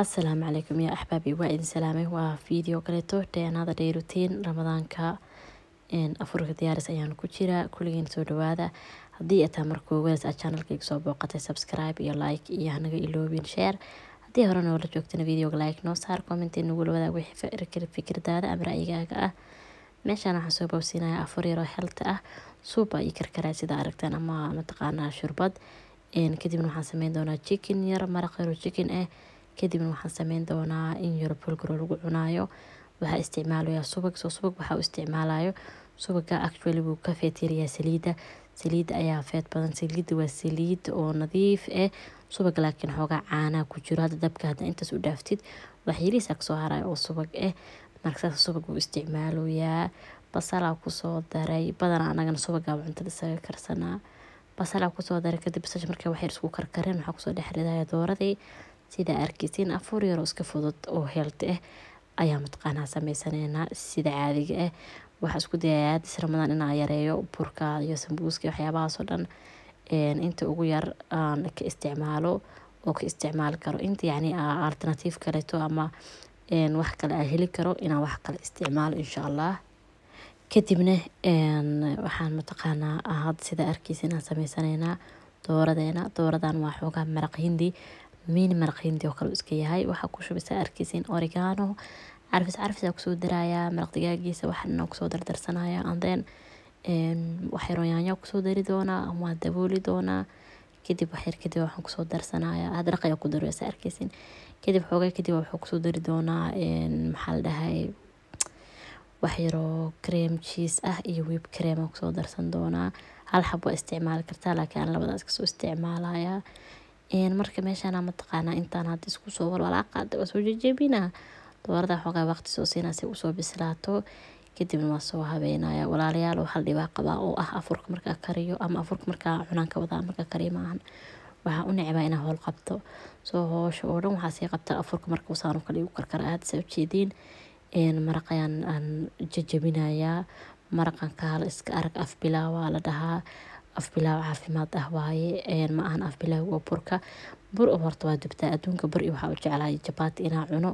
asalaamu calaykum yaa axbaabi waa idin salaamay waa video kaleeto deenada day rutiin ramadaanka afurka diyaaris ayaan ku jira kulligeen soo dhawaada haddii ataa markoogadas aad channelka soo booqatay subscribe iyo like iyo hanaga iloobin share haddii hore noola joogtana videoga like noo saar commentee nagula wadaag wixii fikirdaada ama ra'yigaaga ah meeshaan waxaan soo bowsiinayaa afur yaroo helta ah suuba iyo karkaraa sida aragtaan ama mataqaanaa shurbad kadibna waxaan sameyn doonaa chicken yar maraq yaro chicken ah kadibna waxaan sameyn doonaa in yorobulgaro lagu cunaayo waxaa isticmaalayaa subag soo subag waxaa u isticmaalayo subaga actually wuu ka feetirayaa saliidda saliidda ayaa feed badan saliidda waa saliid oo nadiif ah subag laakiin xoogaa caanaa ku jiro hadda dabka hadda intaas u dhaaftid wax yariisaa ah kasoo haraya oo subag ah marka saas subag wuu isticmaalayaa basalaa kusoo daray badanaa anagana subagaa cuntada isaga karsanaa basalaa kusoo daray kadib basasha markaa wax isku karkareen waxaa kusoo dhex ridaya dooradii sida arkeysiin afur yaroo iska fudud oo heelta ah eh, ayaa mataqaanaa sameysaneynaa sida caadiga ah waxaa isku dayayaa dis ramadaan inaa yareeyo burka iyo sambuuska waxyaabahaasoo dhan inta ugu yar aan ka isticmaalo oo ka isticmaali karo inta yacni alternative kaleeto ama wax kale aan heli karo inaan wax kale isticmaalo insha allah kadibna waxaan mataqaanaa had sida arkeysa inaan sameysaneynaa dooradeena dooradan waa xoogaa maraq hindi mini maraqeyntii oo kale iska yahay waxaa ku shubisa arkeysin oregano carfis carfis aa kusoo darayaa maraq digaagiisa waxana kusoo dardarsanaya and then waxyaro kusoo dari doonaa waa dabooli doonaa kadib waxyar kadib waxaan kusoo darsanaya hadraq ayaa ku daro sa kadib xoogaa kadib waxuu kusoo dari doonaa maxaa la dhahay waxyaroo cream cheese ah iyo web cream aan kusoo darsan doonaa hal xab waa isticmaali kartaa laakiin aan labadaas kasoo isticmaalayaa marka meeshaana mataqaanaa intaan hadda isku soo walwalaa qaada waa soo jejebinaa doorada xoogaa waqti soo siinaa si usoo bislaato kadibna waa soo habeenaya walaalayaal oo hal dhibaa qabaa oo ah afurka markaa kariyo ama afurka markaa cunaanka wadaa marka kariyo maahan waxaa u necbaa inaa howl qabto soo hoosha oo dhan waxaa sii qabtaa afurka marka usaan kale igu karkara aad saa ujeediin maraqayaan aan jajabinayaa maraqan kaala iska arag af bilaawaa la dhahaa afbilaaw caafimaad ah waaye ma ahan afbilaaw waa burka bur horta waa dubtaa adduunka bur iyo waxaa u jeclaayo jabaati inaa cuno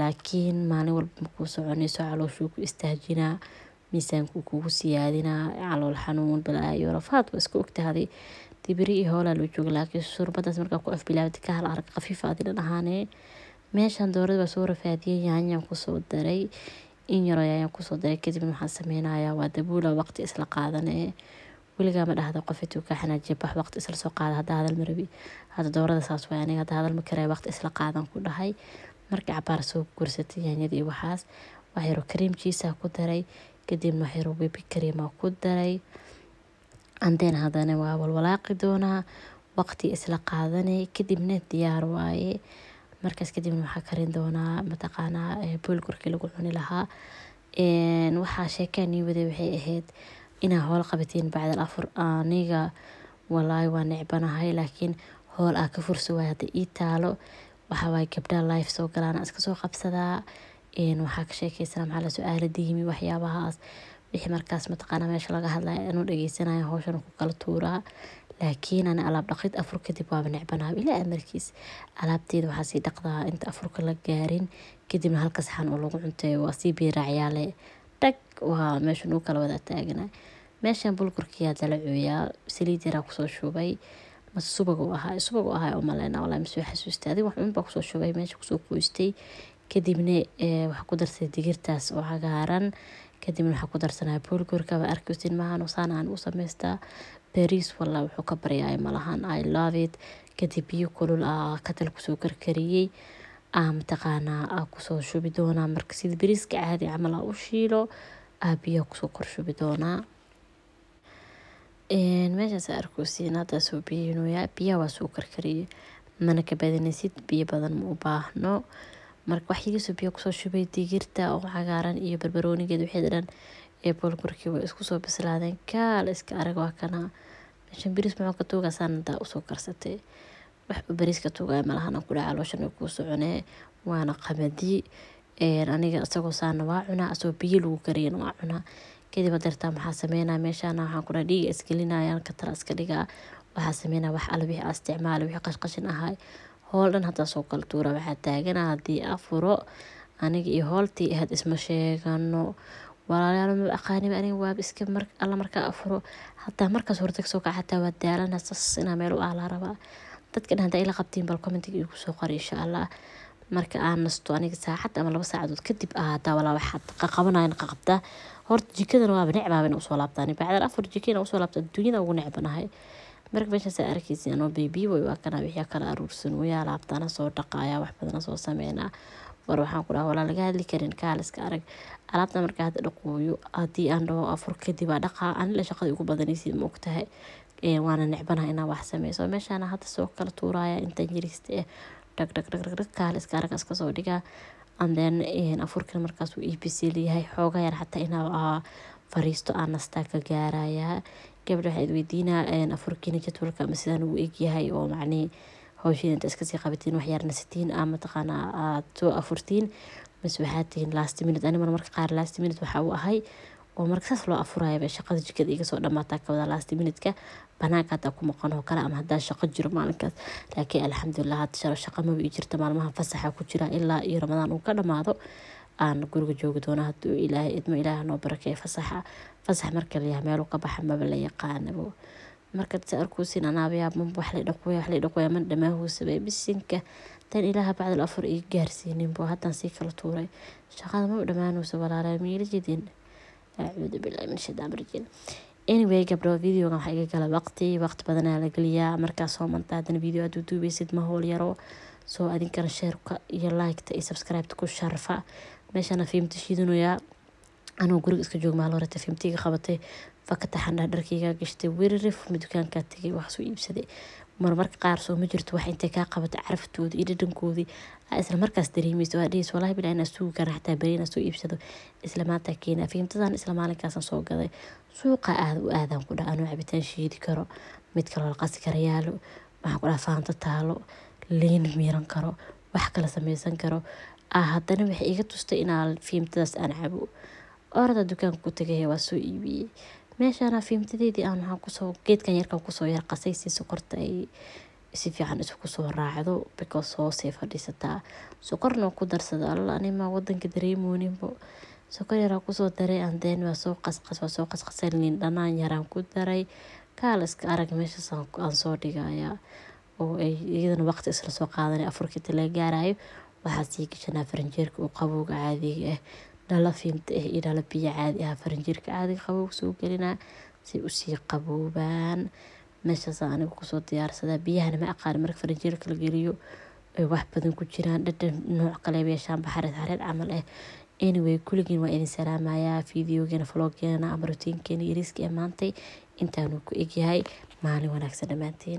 laakiin maalin walba markuu soconayso calooshuu ku istaajinaa miisaanku kugu siyaadinaa calool xanuun balaayo rafaad waa iska ogtahaday dibiri iyo hoolaa loo jooga laakiin surbadaas markaa ku afbilaawda ka hal arag khafiifa adilan ahaanee meeshan doorada waa soo rafaadiyey yaanyaan kusoo daray in yaroo yaayaan kusoo daray kadib waxaan sameynayaa waa dabuula waqti isla qaadanae weligaa ma dhahda qof intuu ka xanaajiya bax waqti isla soo qaada hadda hadal marabi hadda doorada saas waay aniga hadda hadal ma karaya waqti isla qaadan ku dhahay markii cabaar soo guursatay yaanyada waxaas waxyaro kariimjiisaa ku daray kadibna waxyaro webi kariimaa ku daray andeen hadana waa walwalaaqi doonaa waqti isla qaadanay kadibna diyaar waaye markaas kadibna waxaa karin doonaa mataqaanaa eh, boolgorkii lagu cuni lahaa waxaa sheekaa nii waday waxay ahayd inaa hoola qabateen bacdal afur aniga walaahi waa necbanahay laakiin hool aa ka fursa waay hada ii taalo waxawaay gabdhaa life soo galaan iska qabsadaa waxaa ka sheekeysanaa maxaa la su-aalada yimi waxyaabahaas wixii markaas mataqaanaa meesha laga hadlaya inuu dhageysanaya hawshan ku kala tuuraa laakiin ani alaab dhaqid afur kadib waaba necbanaha ilaa amarkiis alaabteeda waxaa sii dhaqdaa inta afurka la gaarin kadibna halka saxan oo lagu cunteeyo waa sii biiraacyaalee dhag waa meeshan uu kala wada taagana meeshan bulgurkiyaa dala cooyaa saliid yaraa kusoo shubay mase subag u ahaa subag ahaa umaleyna walaa mase xasuustay adiga wax baa kusoo shubay meesha kusoo kuystay kadibna waxaa ku darsay digirtaas oo cagaaran kadibna waxaa ku darsanaa bulgurka waa arkaysin maahan osaana aan u samaystaa bariis walaa wuxuu ka baryaay malahan i love it kadib biyo kulul ah katal kusoo karkariyey aa mataqaanaa kusoo shubi doonaa marka sida bariiska caadi camal aa u shiilo aa biyaa kusoo kor shubi doonaa meeshaas arko siinaadaas oo biyaynoyaa biyaha waa soo karkariye mana ka badanaysid biyo badan ma u baahno marka wax yariisoo biya kusoo shubay digirta oo cagaaran iyo barbaroonigeed waxeed dhan ee boolkorkii waa isku soo bislaadeen kaal iska arag waa kana meeshan bariis muxuu ka tuugasaanadaa usoo karsatay wax bariiska tugaa malahan kudha calooshan kuu soconee waana qamadii aniga isagoo saana waa cunaa asagoo biyo lagu kariyan waa cunaa kadib adeertaa maxaa sameynaa meeshaana waxaan kudha dhiiga isgelinaya katara iska dhigaa waxaa sameynaa wax ala wixii aa isticmaala wixii qashqashin ahay hool dhan haddaa soo kala tuura waxaa taaganaa haddii afuro aniga iyo hooltii ahayd isma sheegano walaalayaal ma aqaaniba aniga waaba iska mar alla markaa afuro hataa markaas hortag soo kaca xataa waa daalana sas inaa meel u ahlaa rabaa dadkan haddaa ila qabtiin bal commentiga iigu soo qori insha allah marka aan nasto aniga saacad ama laba saacadood kadib ahaataa walaa waxaad qaqabanayan qaqabtaa horta jikadana waaba necbaaba ina usoo laabtaan bacdan afar jika ina usoo laabta adduunyada ugu necbanahay marka meeshaasaa arkaysa anoo baby way waa kana wixii kala aruursan wayaa laabtaana soo dhaqaaya wax badana soo sameynaa war waxaan ku dhaha walaa laga hadli karin kaaliska arag alaabta markaa hadda dhaqooyo haddii aan dhaho afur kadib aa dhaqaa anila shaqada igu badanaysid ma waana necbanaha inaa wax sameyso meeshaana hadda soo kala tuuraya intaan yariista ah dhagdhagdhagdhag kaaliska arag iska soo dhigaa anden afurkan markaasuu ebc leeyahay xooga yar xataa inaa fariisto aan nastaa ka gaarayaa gabadha waxaad weydiinaa afurkiina jadwalka ama sidaan uu egyahay oo macnii hawshiin inta iskasii qabatiin waxyaarna sitiin ama taqaana aad soo afurtiin bas waxaad tihiin last minute ani mar marka qaar last minute waxa uu ahay oo marka saas loo afuraya bay shaqada jikada iga soo dhamaataa kawada last minute-ka banaanka hataa ku maqan oo kale ama haddaa shaqo jiro maalinkaas laakiin alxamdulilah hadda shalo shaqa maba ii jirta maalmahan fasaxa ku jira ilaa iyo ramadaan uu ka dhamaado aan guriga joogi doono hadduu ilaahay idmo ilaaha noo barakeeya fasaxa fasax marka layaha meeluu ka baxa maba la yaqaanabo markad arkusin anaabayaab manba wax laydhaquya wax laydhaquya man dhamaahoosabay bisinka tan ilaaha bacdal afur ii gaarsiinin buu haddaan sii kala tuuray shaqada maba dhamaanayso walaalaa miila jidin acuudu billahi min shaydaan rajiim anyway gabdho videoga waxaa iga gala waqti waqti badanaa la geliyaa markaa soo manta haddana video aad u duubaysid ma howl yaro soo adinkana sheerka iyo liketa iyo subscribeta ku sharafa meeshaana fiimta shiidanayaa anuu guriga iska joog maal horeta fiimtiga qabatay fakataxanaa dharkaygaa gashtay weri ref dukaankaa tagay wax iibsaday marmarka qaar soo ma jirto wax intay kaa qabato caraftoodii iyo dhadhankoodii ah, isla markaas dareemaysa ah, waa walahi bilaa inaan suugi kara xataa bari soo iibsado isla maanta keenaa isla maalinkaasaan soo gaday suuqa aada u aadaan ku dhaca anuu cabitaan shiidi karo mid kaloo la kara yaalo maxaan ku dhaha faanto taalo liin miiran karo wax kala sameysan karo ah, haddana waxay iga tustay inaa fiimtadaas aan cabo orada dukaanka ku waa soo iibiyey meeshaana fiimtadeedii aan waxaa kusoo geedkan yarkan kusoo yar si sokorta ay si fiican isku soo raacdo because hoosay fadhiisataa sokorna ku darsada alla anima wadanka dareemooninbo sokor yaraa kusoo daray andeen waa soo qasqas waa soo qasqasay liin dhanaan yaraan ku daray kaaliska arag meeshaas aan soo dhigayaa oo ay iyadana waqti isla soo qaadanay afurkii tala gaarayo waxaa sii gashanaa faranjeerka uu qabowga caadiga ah dhala fiinta ah iyo dhala biyo caadi ah farinjiirka caadiga qabowga soo gelinaa si usii qaboobaan meeshaasa anigu kusoo diyaarsadaa biyahana ma aqaani marka farinjiirka la geliyo ay wax badan ku jiraan dhadhan nooc kaleeba yeeshaanba xareed xareed camal ah anyway kulligiin waa idin salaamayaa videogeena vloggeena ama rutiinkeena yariiska ee maantay intaanuu ku egyahay maalin wanaagsan dhammaanteena